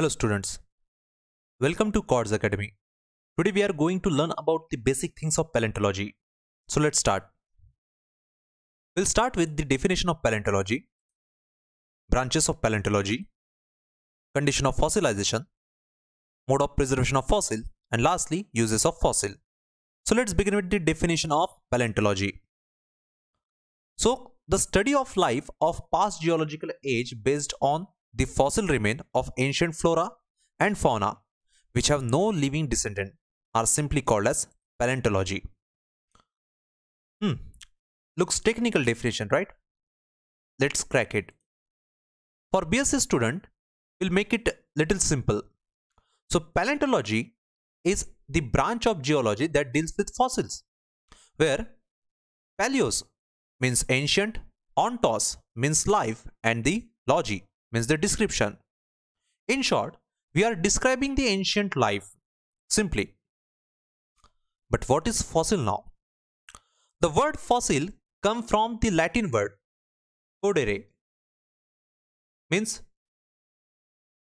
Hello students, welcome to Chords Academy. Today we are going to learn about the basic things of paleontology. So let's start. We'll start with the definition of paleontology, branches of paleontology, condition of fossilization, mode of preservation of fossil, and lastly uses of fossil. So let's begin with the definition of paleontology. So the study of life of past geological age based on the fossil remains of ancient flora and fauna which have no living descendant are simply called as paleontology. Hmm. Looks technical definition, right? Let's crack it. For BSc student, we'll make it little simple. So paleontology is the branch of geology that deals with fossils, where paleos means ancient, ontos means life, and the logy means the description. In short, we are describing the ancient life simply. But what is fossil now? The word fossil comes from the Latin word podere, means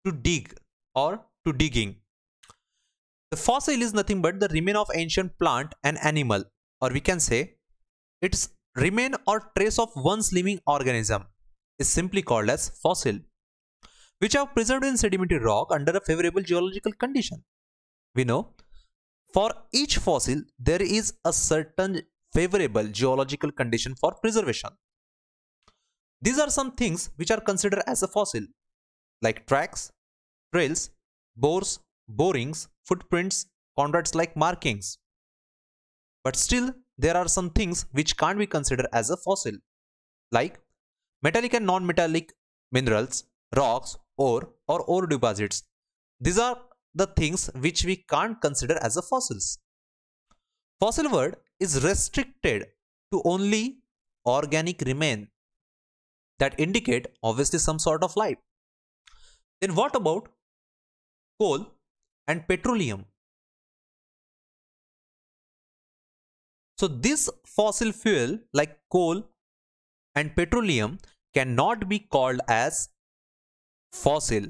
to dig or to digging. The fossil is nothing but the remain of ancient plant and animal, or we can say its remain or trace of once living organism is simply called as fossil, which are preserved in sedimentary rock under a favorable geological condition. We know for each fossil, there is a certain favorable geological condition for preservation. These are some things which are considered as a fossil, like tracks, trails, bores, borings, footprints, conrads like markings. But still, there are some things which can't be considered as a fossil, like metallic and non-metallic minerals, rocks, ore or ore deposits. These are the things which we can't consider as a fossils. Fossil word is restricted to only organic remain that indicate obviously some sort of life. Then what about coal and petroleum? So this fossil fuel like coal and petroleum cannot be called as fossil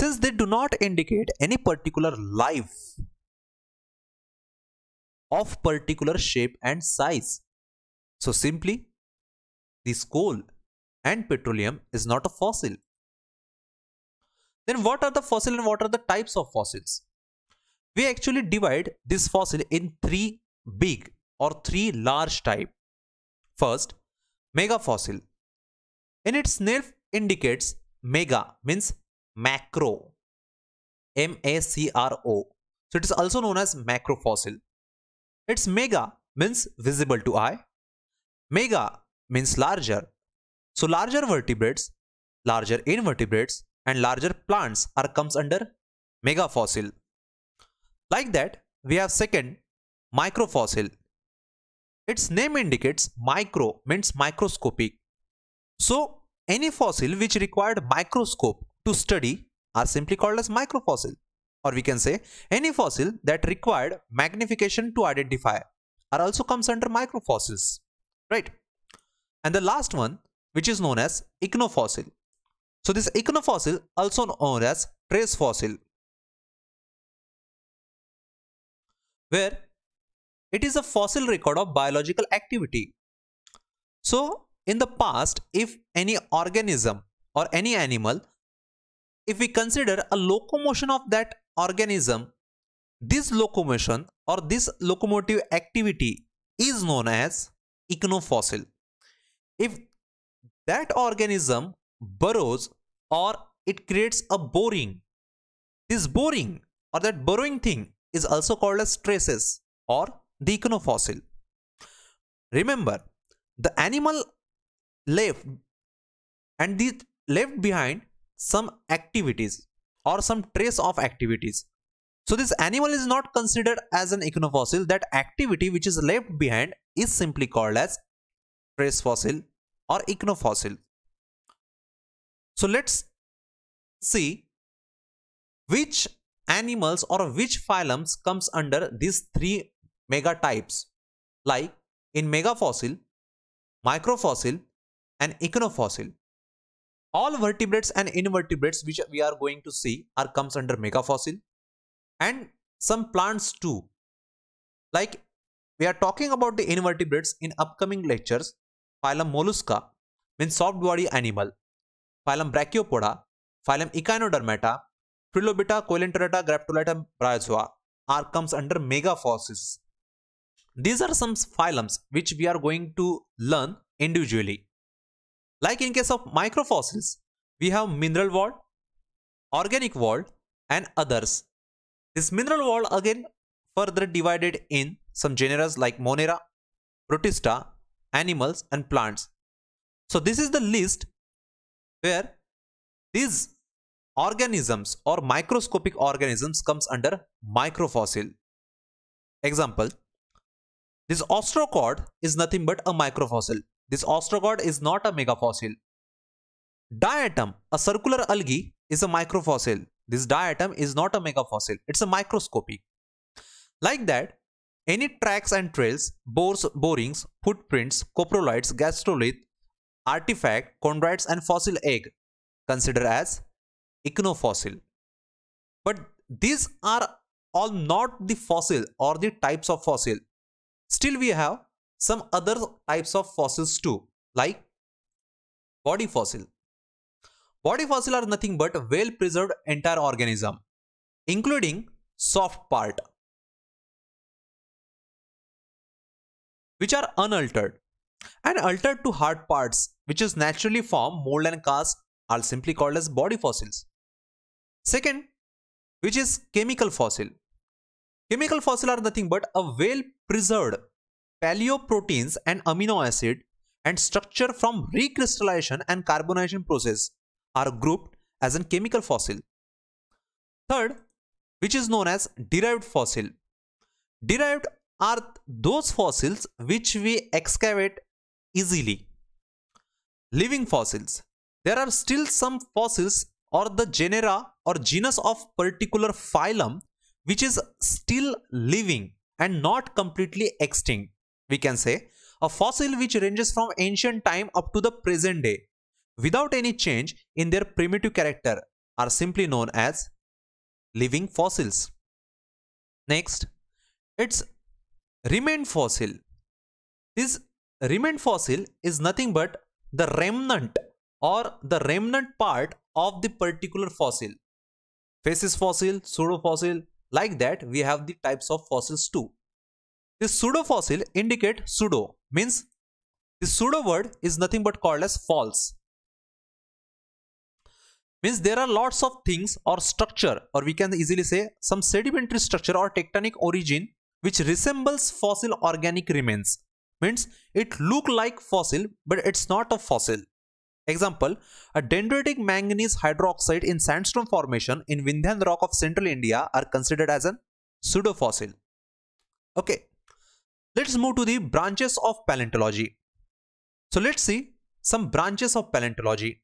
since they do not indicate any particular life of particular shape and size. So simply, this coal and petroleum is not a fossil. Then what are the fossil and what are the types of fossils? We actually divide this fossil in three big or three large type. First, mega fossil. In its name indicates mega means macro. M-A-C-R-O. So it is also known as macro fossil. Its mega means visible to eye. Mega means larger. So larger vertebrates, larger invertebrates and larger plants are comes under mega fossil. Like that, we have second microfossil its name indicates micro means microscopic. So any fossil which required microscope to study are simply called as microfossil or we can say any fossil that required magnification to identify are also comes under microfossils, right? And the last one which is known as ichnofossil. So this ichnofossil also known as trace fossil where it is a fossil record of biological activity. So, in the past, if any organism or any animal, if we consider a locomotion of that organism, this locomotion or this locomotive activity is known as ichnofossil. If that organism burrows or it creates a boring, this boring or that burrowing thing is also called as traces or the iconofossil. Remember, the animal left and this left behind some activities or some trace of activities. So this animal is not considered as an iconofossil. That activity which is left behind is simply called as trace fossil or iconofossil. So let's see which animals or which phylums comes under these three megatypes like in megafossil, microfossil and echinophossil. All vertebrates and invertebrates which we are going to see are comes under megafossil and some plants too. Like we are talking about the invertebrates in upcoming lectures, phylum mollusca means soft body animal, phylum brachiopoda, phylum echinodermata, trilobita, coelenterata, graptolita, bryozoa are comes under megafossils. These are some phylums which we are going to learn individually. Like in case of microfossils, we have mineral wall, organic wall and others. This mineral wall again further divided in some genera like Monera, Protista, animals and plants. So this is the list where these organisms or microscopic organisms comes under microfossil. Example, this ostracod is nothing but a microfossil. This ostracod is not a megafossil. Diatom, a circular algae, is a microfossil. This diatom is not a megafossil. It's a microscopic. Like that, any tracks and trails, bores, borings, footprints, coprolites, gastrolith, artifact, chondrites and fossil egg consider as ichnofossil. But these are all not the fossil or the types of fossil. Still we have some other types of fossils too like body fossil. Body fossil are nothing but well preserved entire organism including soft part which are unaltered and altered to hard parts which is naturally formed mold and cast are simply called as body fossils. Second which is chemical fossil. Chemical fossil are nothing but a well preserved paleoproteins and amino acid and structure from recrystallization and carbonization process are grouped as a chemical fossil. Third, which is known as derived fossil. Derived are those fossils which we excavate easily. Living fossils. There are still some fossils or the genera or genus of particular phylum which is still living and not completely extinct, we can say, a fossil which ranges from ancient time up to the present day, without any change in their primitive character, are simply known as living fossils. Next, its remained fossil. This remained fossil is nothing but the remnant or the remnant part of the particular fossil. Faces fossil, fossil, like that, we have the types of fossils too. The pseudo fossil indicate pseudo means the pseudo word is nothing but called as false. Means there are lots of things or structure or we can easily say some sedimentary structure or tectonic origin which resembles fossil organic remains. Means it look like fossil but it's not a fossil. Example, a dendritic manganese hydroxide in sandstone formation in Vindhyan rock of central India are considered as an pseudofossil. Okay, let's move to the branches of paleontology. So let's see some branches of paleontology.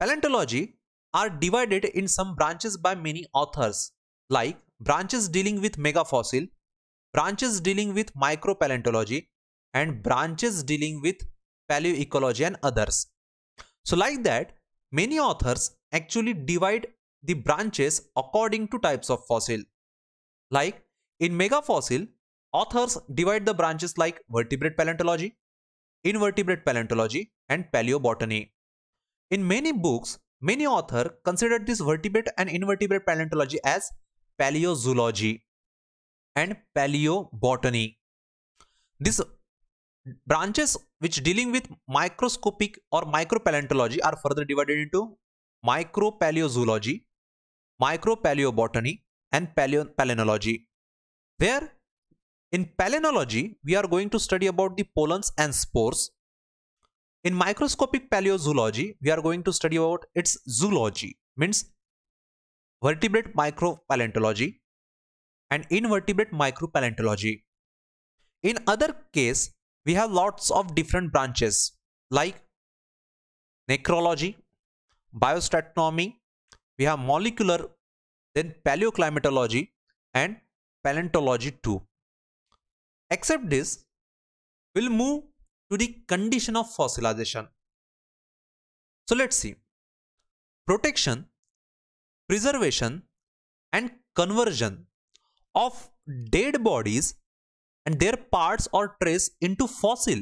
Paleontology are divided in some branches by many authors like branches dealing with megafossil, branches dealing with micropaleontology and branches dealing with paleoecology and others. So like that, many authors actually divide the branches according to types of fossil. Like in megafossil, authors divide the branches like vertebrate paleontology, invertebrate paleontology and paleobotany. In many books, many authors considered this vertebrate and invertebrate paleontology as paleozoology and paleobotany. This branches which dealing with microscopic or micropaleontology are further divided into micropaleozoology, micropaleobotany and paleo There, Where in palynology, we are going to study about the pollens and spores. In microscopic paleozoology, we are going to study about its zoology, means vertebrate micropaleontology and invertebrate micropaleontology. In other case, we have lots of different branches like necrology, biostratonomy. we have molecular, then paleoclimatology and paleontology too. Except this, we'll move to the condition of fossilization. So let's see. Protection, preservation and conversion of dead bodies and their parts or trace into fossil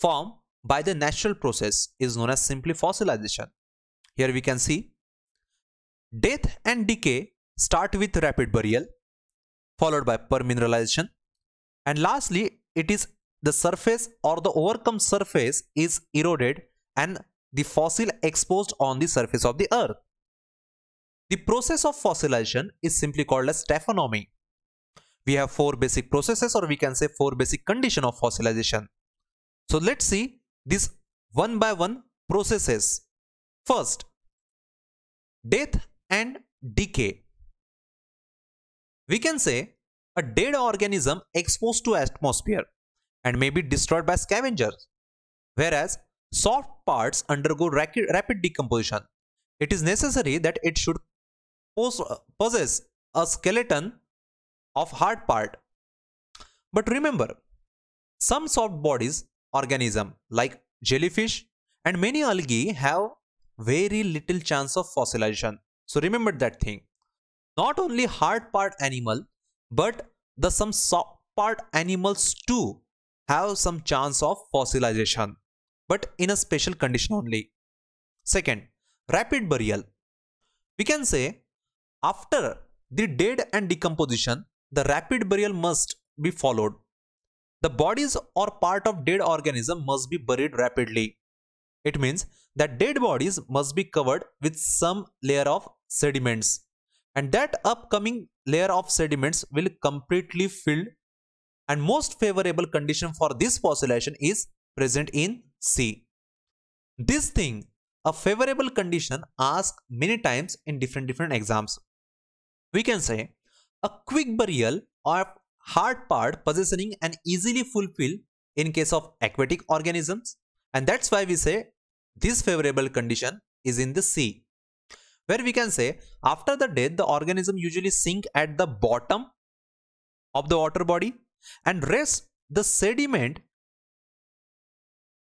form by the natural process is known as simply fossilization. Here we can see death and decay start with rapid burial followed by permineralization and lastly it is the surface or the overcome surface is eroded and the fossil exposed on the surface of the earth. The process of fossilization is simply called as taphonomy we have four basic processes or we can say four basic condition of fossilization. So let's see these one by one processes. First, death and decay. We can say a dead organism exposed to atmosphere and may be destroyed by scavengers, whereas soft parts undergo rapid decomposition. It is necessary that it should possess a skeleton of hard part. But remember, some soft bodies organism like jellyfish and many algae have very little chance of fossilization. So remember that thing. Not only hard part animal, but the some soft part animals too have some chance of fossilization, but in a special condition only. Second, rapid burial. We can say after the dead and decomposition, the rapid burial must be followed. The bodies or part of dead organism must be buried rapidly. It means that dead bodies must be covered with some layer of sediments and that upcoming layer of sediments will completely fill and most favorable condition for this fossilization is present in sea. This thing, a favorable condition asked many times in different different exams. We can say a quick burial of hard part positioning and easily fulfilled in case of aquatic organisms and that's why we say this favorable condition is in the sea where we can say after the death the organism usually sink at the bottom of the water body and rest the sediment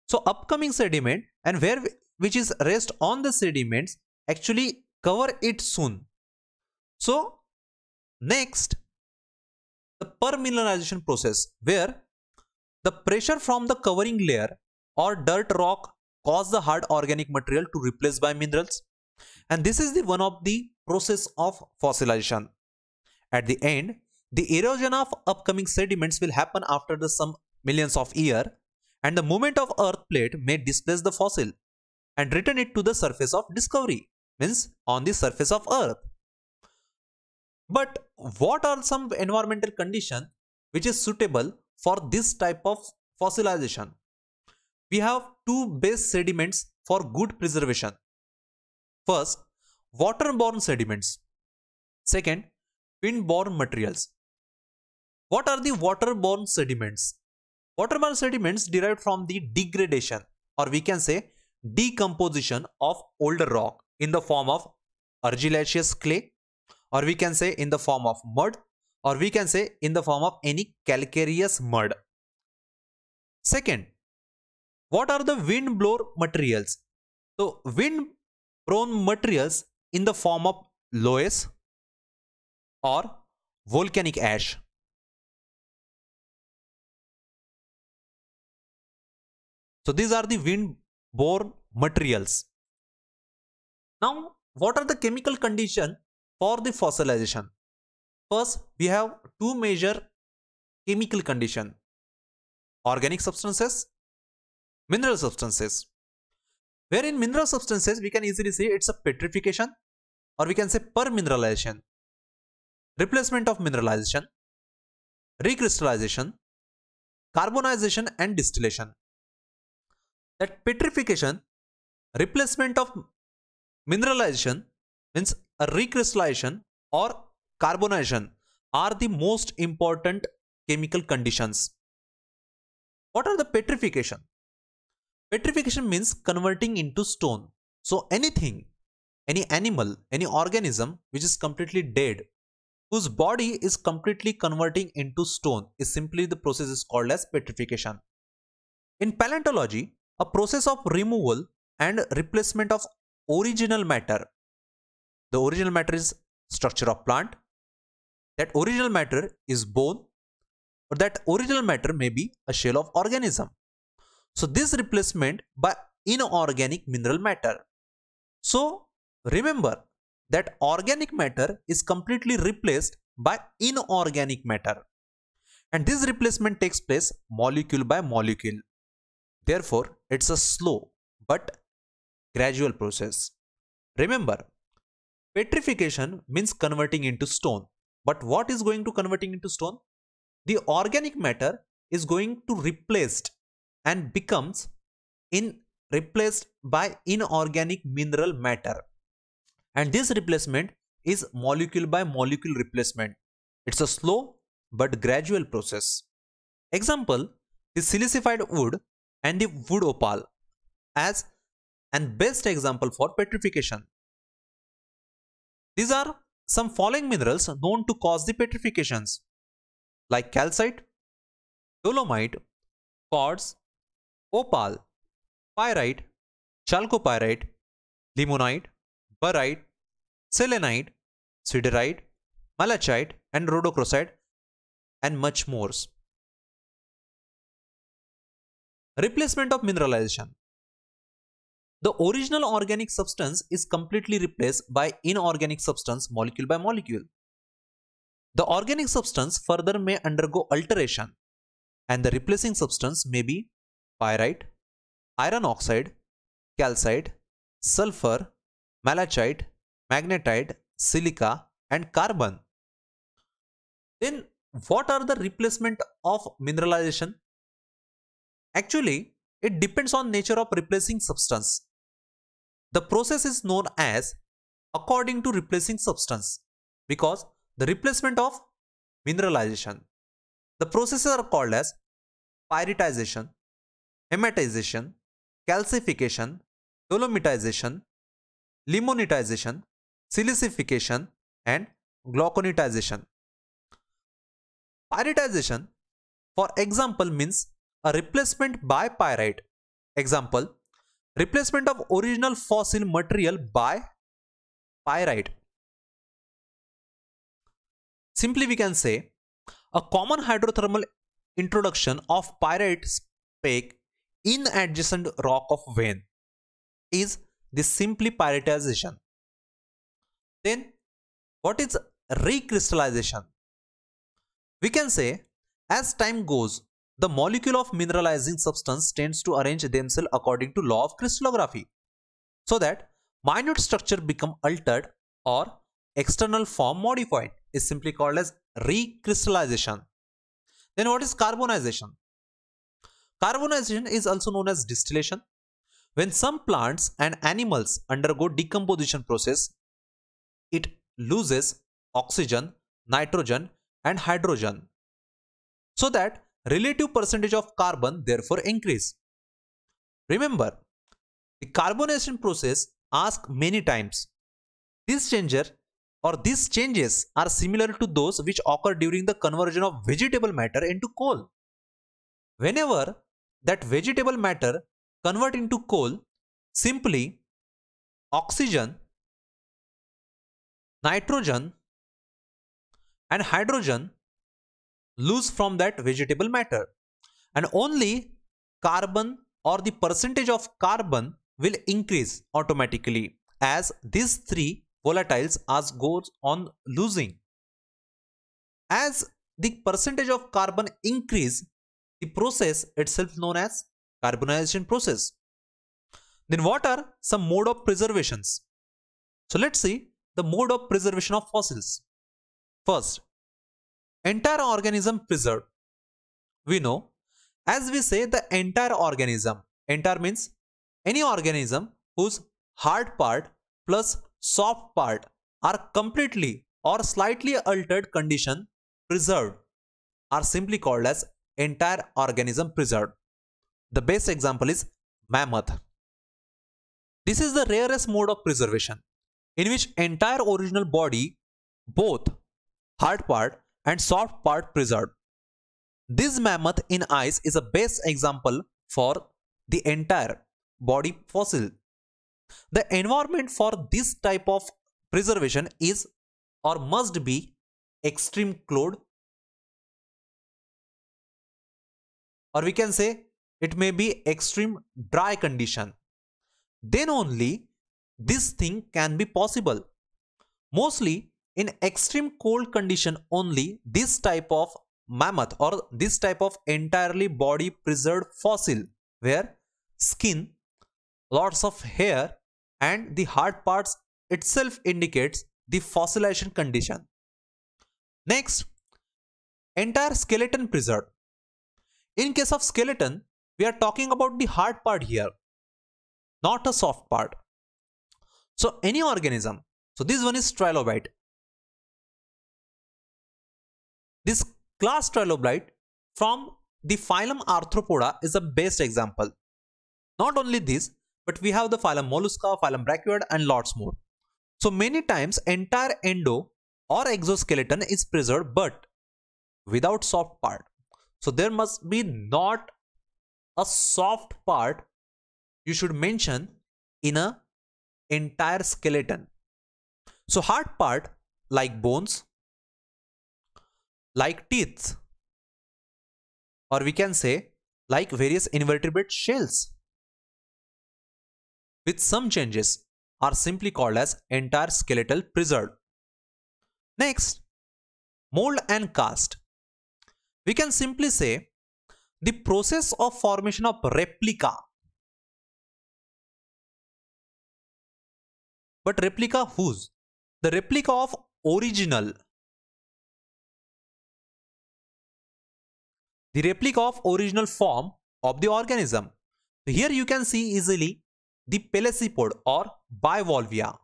so upcoming sediment and where which is rest on the sediments actually cover it soon so Next, the permineralization process where the pressure from the covering layer or dirt rock cause the hard organic material to replace by minerals and this is the one of the process of fossilization. At the end, the erosion of upcoming sediments will happen after the some millions of year and the movement of earth plate may displace the fossil and return it to the surface of discovery means on the surface of earth but what are some environmental conditions which is suitable for this type of fossilization? We have two base sediments for good preservation. First, waterborne sediments. Second, windborne materials. What are the waterborne sediments? Waterborne sediments derived from the degradation or we can say decomposition of older rock in the form of argillaceous clay, or we can say in the form of mud or we can say in the form of any calcareous mud. Second, what are the windblower materials? So wind prone materials in the form of loess or volcanic ash. So these are the wind borne materials. Now what are the chemical condition for the fossilization. First, we have two major chemical condition, organic substances, mineral substances. Where in mineral substances, we can easily say it's a petrification or we can say permineralization, replacement of mineralization, recrystallization, carbonization and distillation. That petrification, replacement of mineralization means recrystallization or carbonation are the most important chemical conditions. What are the petrification? Petrification means converting into stone. So anything, any animal, any organism which is completely dead, whose body is completely converting into stone is simply the process is called as petrification. In paleontology, a process of removal and replacement of original matter the original matter is structure of plant that original matter is bone or that original matter may be a shell of organism so this replacement by inorganic mineral matter so remember that organic matter is completely replaced by inorganic matter and this replacement takes place molecule by molecule therefore it's a slow but gradual process remember Petrification means converting into stone. But what is going to converting into stone? The organic matter is going to replaced and becomes in replaced by inorganic mineral matter. And this replacement is molecule by molecule replacement. It's a slow but gradual process. Example, the silicified wood and the wood opal as an best example for petrification. These are some following minerals known to cause the petrifications like calcite, dolomite, quartz, opal, pyrite, chalcopyrite, limonite, barite, selenite, siderite, malachite and rhodochrosite and much more. Replacement of mineralization. The original organic substance is completely replaced by inorganic substance molecule by molecule. The organic substance further may undergo alteration and the replacing substance may be pyrite, iron oxide, calcite, sulfur, malachite, magnetite, silica and carbon. Then what are the replacement of mineralization? Actually, it depends on nature of replacing substance the process is known as according to replacing substance because the replacement of mineralization. The processes are called as pyritization, hematization, calcification, dolomitization, limonitization, silicification and glauconitization. Pyritization for example means a replacement by pyrite. Example Replacement of original fossil material by pyrite. Simply we can say a common hydrothermal introduction of pyrite spec in adjacent rock of vein is the simply pyritization. Then what is recrystallization? We can say as time goes the molecule of mineralizing substance tends to arrange themselves according to law of crystallography so that minute structure become altered or external form modified is simply called as recrystallization. Then what is carbonization? Carbonization is also known as distillation. When some plants and animals undergo decomposition process, it loses oxygen, nitrogen and hydrogen so that relative percentage of carbon therefore increase. Remember, the carbonation process asked many times. This changer or these changes are similar to those which occur during the conversion of vegetable matter into coal. Whenever that vegetable matter convert into coal, simply oxygen, nitrogen and hydrogen loose from that vegetable matter. And only carbon or the percentage of carbon will increase automatically as these three volatiles as goes on losing. As the percentage of carbon increase, the process itself known as carbonization process. Then what are some mode of preservations? So let's see the mode of preservation of fossils. First, entire organism preserved. We know, as we say the entire organism, entire means any organism whose hard part plus soft part are completely or slightly altered condition preserved are simply called as entire organism preserved. The best example is mammoth. This is the rarest mode of preservation in which entire original body, both hard part and soft part preserved. This mammoth in ice is a best example for the entire body fossil. The environment for this type of preservation is or must be extreme cold or we can say it may be extreme dry condition. Then only this thing can be possible. Mostly in extreme cold condition only, this type of mammoth or this type of entirely body preserved fossil where skin, lots of hair and the hard parts itself indicates the fossilization condition. Next, entire skeleton preserved. In case of skeleton, we are talking about the hard part here, not a soft part. So any organism, so this one is trilobite, This class trilobite from the phylum Arthropoda is the best example. Not only this, but we have the phylum Mollusca, phylum Brachioid and lots more. So many times entire endo or exoskeleton is preserved but without soft part. So there must be not a soft part you should mention in a entire skeleton. So hard part like bones, like teeth, or we can say like various invertebrate shells, with some changes are simply called as entire skeletal preserved. Next, mold and cast. We can simply say the process of formation of replica. But replica whose? The replica of original the replica of original form of the organism. Here you can see easily the pelecipod or bivalvia.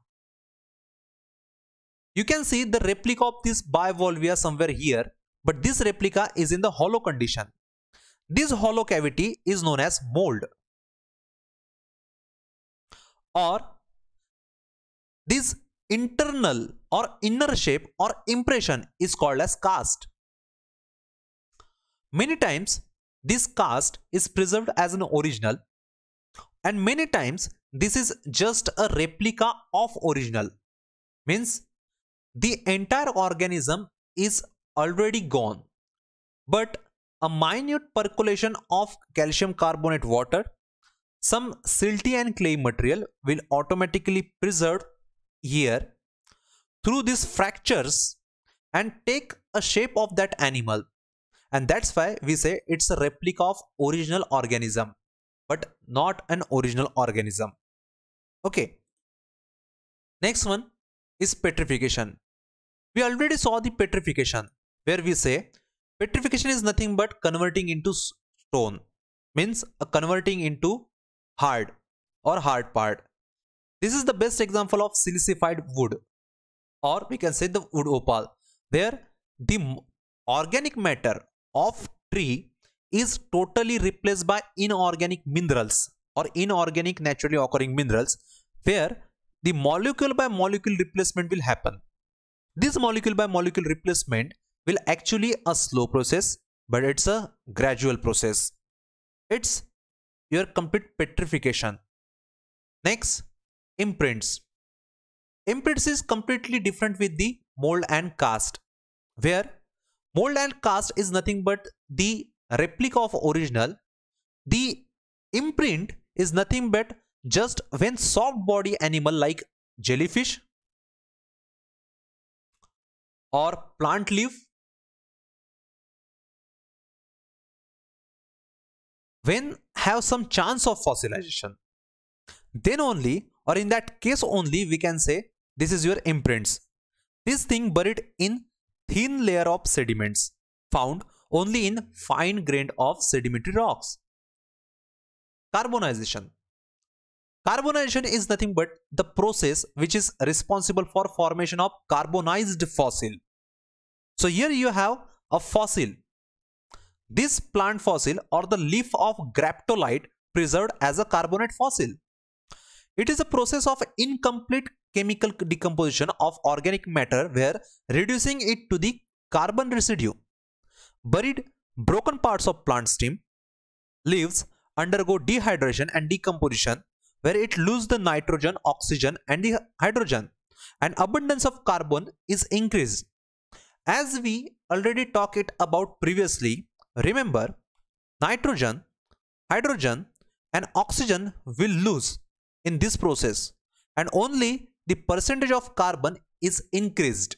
You can see the replica of this bivalvia somewhere here, but this replica is in the hollow condition. This hollow cavity is known as mold. Or this internal or inner shape or impression is called as cast. Many times this cast is preserved as an original and many times this is just a replica of original. Means the entire organism is already gone but a minute percolation of calcium carbonate water, some silty and clay material will automatically preserve here through these fractures and take a shape of that animal and that's why we say it's a replica of original organism but not an original organism okay next one is petrification we already saw the petrification where we say petrification is nothing but converting into stone means a converting into hard or hard part this is the best example of silicified wood or we can say the wood opal there the organic matter of tree is totally replaced by inorganic minerals or inorganic naturally occurring minerals where the molecule by molecule replacement will happen. This molecule by molecule replacement will actually a slow process but it's a gradual process. It's your complete petrification. Next, imprints. Imprints is completely different with the mold and cast where Mold and cast is nothing but the replica of original. The imprint is nothing but just when soft body animal like jellyfish or plant leaf when have some chance of fossilization then only or in that case only we can say this is your imprints this thing buried in thin layer of sediments found only in fine grained of sedimentary rocks. Carbonization Carbonization is nothing but the process which is responsible for formation of carbonized fossil. So here you have a fossil. This plant fossil or the leaf of graptolite preserved as a carbonate fossil. It is a process of incomplete chemical decomposition of organic matter where reducing it to the carbon residue. Buried broken parts of plant stem leaves undergo dehydration and decomposition where it loses the nitrogen, oxygen and the hydrogen and abundance of carbon is increased. As we already talked it about previously, remember nitrogen, hydrogen and oxygen will lose in this process and only the percentage of carbon is increased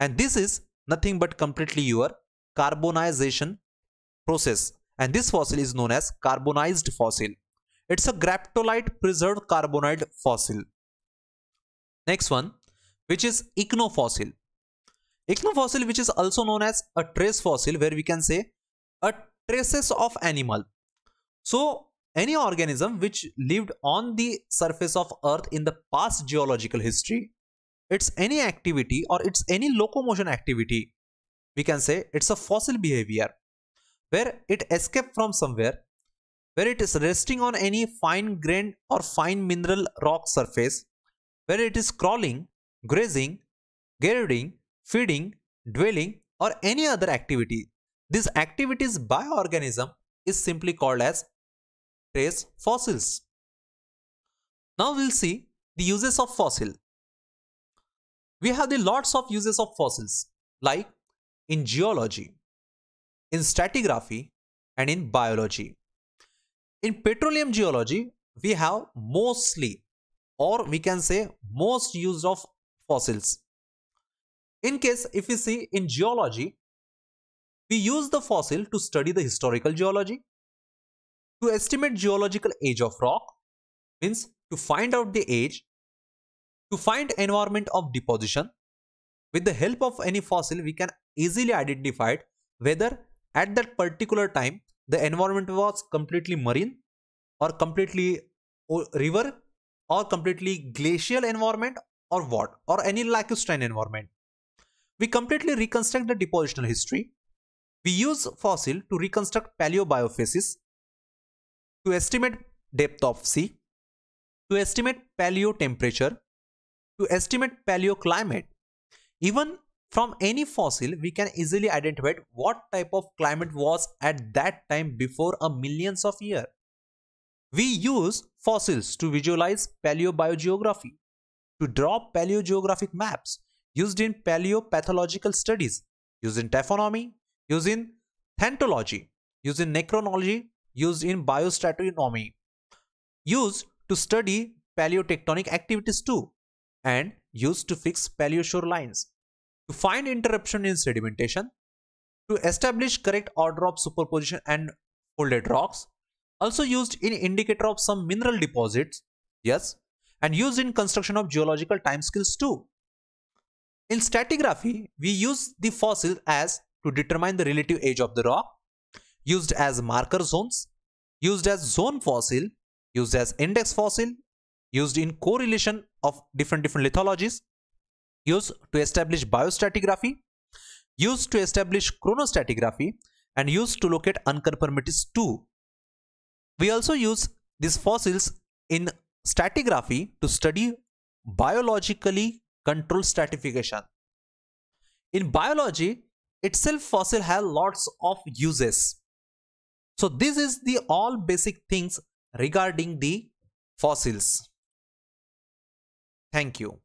and this is nothing but completely your carbonization process and this fossil is known as carbonized fossil. It's a graptolite preserved carbonized fossil. Next one which is ichnofossil. Ichnofossil, which is also known as a trace fossil where we can say a traces of animal. So any organism which lived on the surface of earth in the past geological history it's any activity or it's any locomotion activity we can say it's a fossil behavior where it escaped from somewhere where it is resting on any fine grained or fine mineral rock surface where it is crawling grazing gathering, feeding dwelling or any other activity This activities by organism is simply called as trace fossils. Now we'll see the uses of fossil. We have the lots of uses of fossils like in geology, in stratigraphy and in biology. In petroleum geology, we have mostly or we can say most use of fossils. In case if we see in geology, we use the fossil to study the historical geology, to estimate geological age of rock means to find out the age, to find environment of deposition. With the help of any fossil, we can easily identify it, whether at that particular time the environment was completely marine or completely river or completely glacial environment or what or any lacustrine environment. We completely reconstruct the depositional history. We use fossil to reconstruct paleobiophases to estimate depth of sea, to estimate paleo temperature, to estimate paleo climate. Even from any fossil, we can easily identify what type of climate was at that time before a millions of years. We use fossils to visualize paleobiogeography, to draw paleogeographic maps used in paleopathological studies, used in taphonomy, used in thanatology, used in necronology, used in biostratigraphy used to study paleotectonic activities too and used to fix paleo shorelines to find interruption in sedimentation to establish correct order of superposition and folded rocks also used in indicator of some mineral deposits yes and used in construction of geological time scales too in stratigraphy we use the fossil as to determine the relative age of the rock used as marker zones, used as zone fossil, used as index fossil, used in correlation of different different lithologies, used to establish biostratigraphy, used to establish chronostratigraphy, and used to locate unconformities too. We also use these fossils in stratigraphy to study biologically controlled stratification. In biology, itself fossil has lots of uses. So this is the all basic things regarding the fossils. Thank you.